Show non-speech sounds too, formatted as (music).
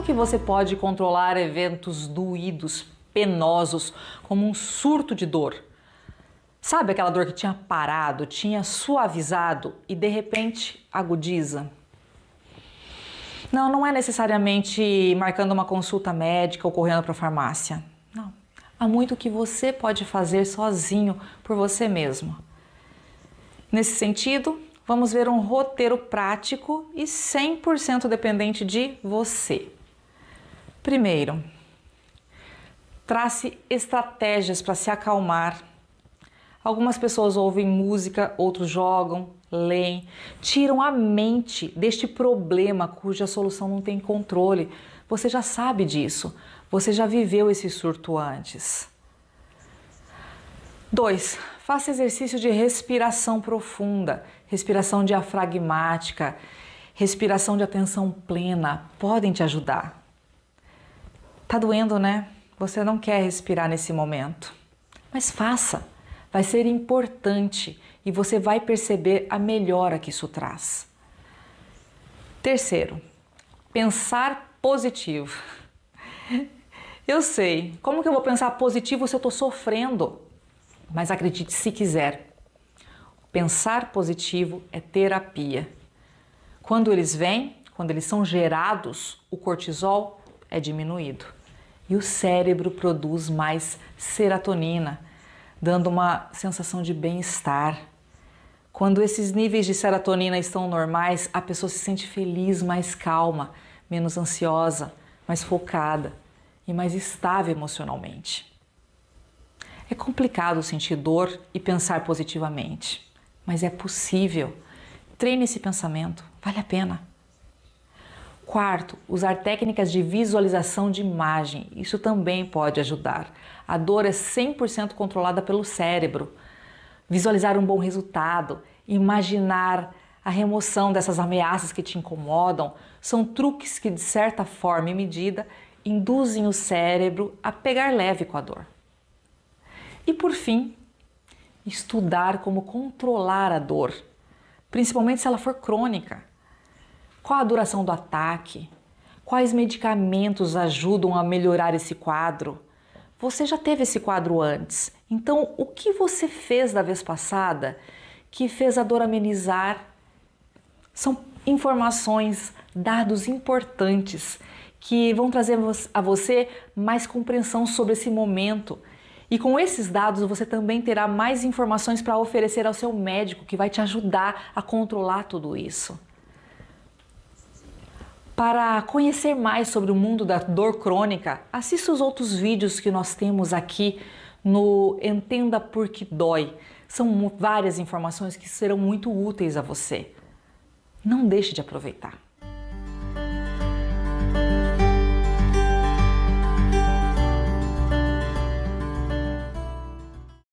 Como que você pode controlar eventos doídos, penosos, como um surto de dor? Sabe aquela dor que tinha parado, tinha suavizado e de repente agudiza? Não, não é necessariamente marcando uma consulta médica ou correndo para a farmácia. Não. Há muito que você pode fazer sozinho por você mesmo. Nesse sentido, vamos ver um roteiro prático e 100% dependente de você. Primeiro, trace estratégias para se acalmar. Algumas pessoas ouvem música, outros jogam, leem, tiram a mente deste problema cuja solução não tem controle. Você já sabe disso, você já viveu esse surto antes. 2. Faça exercício de respiração profunda, respiração diafragmática, respiração de atenção plena, podem te ajudar. Tá doendo, né? Você não quer respirar nesse momento. Mas faça, vai ser importante e você vai perceber a melhora que isso traz. Terceiro, pensar positivo. (laughs) Eu sei, como que eu vou pensar positivo se eu estou sofrendo? Mas acredite se quiser. Pensar positivo é terapia. Quando eles vêm, quando eles são gerados, o cortisol é diminuído e o cérebro produz mais serotonina, dando uma sensação de bem-estar. Quando esses níveis de serotonina estão normais, a pessoa se sente feliz, mais calma, menos ansiosa, mais focada e mais estável emocionalmente. É complicado sentir dor e pensar positivamente, mas é possível. Treine esse pensamento, vale a pena. Quarto, usar técnicas de visualização de imagem. Isso também pode ajudar. A dor é 100% controlada pelo cérebro. Visualizar um bom resultado, imaginar a remoção dessas ameaças que te incomodam, são truques que, de certa forma e medida, induzem o cérebro a pegar leve com a dor. E por fim, estudar como controlar a dor, principalmente se ela for crônica. Qual a duração do ataque? Quais medicamentos ajudam a melhorar esse quadro? Você já teve esse quadro antes, então o que você fez da vez passada que fez a dor amenizar? São informações, dados importantes que vão trazer a você mais compreensão sobre esse momento. E com esses dados você também terá mais informações para oferecer ao seu médico que vai te ajudar a controlar tudo isso. Para conhecer mais sobre o mundo da dor crônica, assista os outros vídeos que nós temos aqui no Entenda Por Que Dói. São várias informações que serão muito úteis a você. Não deixe de aproveitar.